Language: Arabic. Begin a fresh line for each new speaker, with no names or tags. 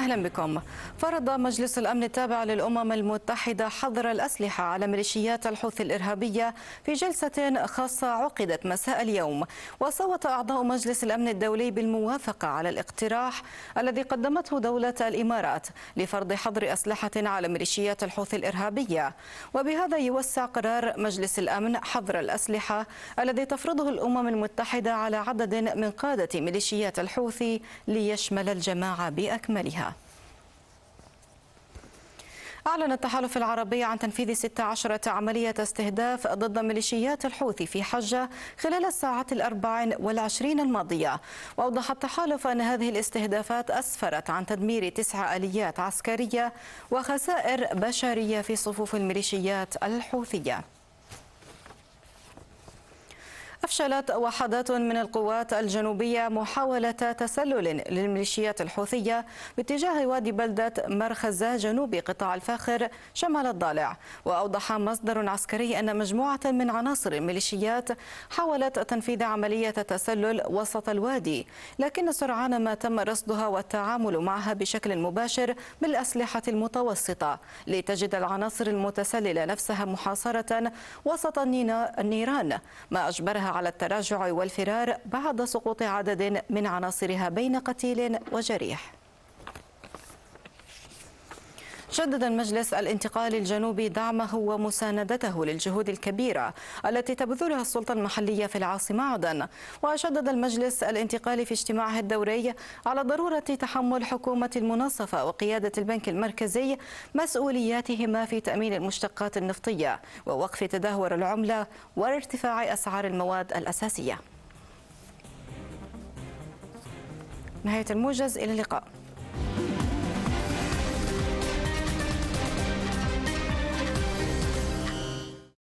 أهلا بكم فرض مجلس الأمن التابع للأمم المتحدة حظر الأسلحة على ميليشيات الحوثي الإرهابية في جلسة خاصة عقدت مساء اليوم وصوت أعضاء مجلس الأمن الدولي بالموافقة على الاقتراح الذي قدمته دولة الإمارات لفرض حظر أسلحة على ميليشيات الحوثي الإرهابية وبهذا يوسع قرار مجلس الأمن حظر الأسلحة الذي تفرضه الأمم المتحدة على عدد من قادة ميليشيات الحوثي ليشمل الجماعة بأكملها أعلن التحالف العربي عن تنفيذ 16 عملية استهداف ضد ميليشيات الحوثي في حجة خلال الساعات الأربع والعشرين الماضية وأوضح التحالف أن هذه الاستهدافات أسفرت عن تدمير تسع آليات عسكرية وخسائر بشرية في صفوف الميليشيات الحوثية أفشلت وحدات من القوات الجنوبية محاولة تسلل للميليشيات الحوثية باتجاه وادي بلدة مرخزة جنوب قطاع الفاخر شمال الضالع وأوضح مصدر عسكري أن مجموعة من عناصر الميليشيات حاولت تنفيذ عملية تسلل وسط الوادي لكن سرعان ما تم رصدها والتعامل معها بشكل مباشر بالأسلحة المتوسطة لتجد العناصر المتسللة نفسها محاصرة وسط النيران ما أجبرها على التراجع والفرار بعد سقوط عدد من عناصرها بين قتيل وجريح شدد المجلس الانتقالي الجنوبي دعمه ومساندته للجهود الكبيرة التي تبذلها السلطة المحلية في العاصمة عدن وشدد المجلس الانتقالي في اجتماعه الدوري على ضرورة تحمل حكومة المناصفة وقيادة البنك المركزي مسؤولياتهما في تأمين المشتقات النفطية ووقف تدهور العملة وارتفاع أسعار المواد الأساسية نهاية الموجز إلى اللقاء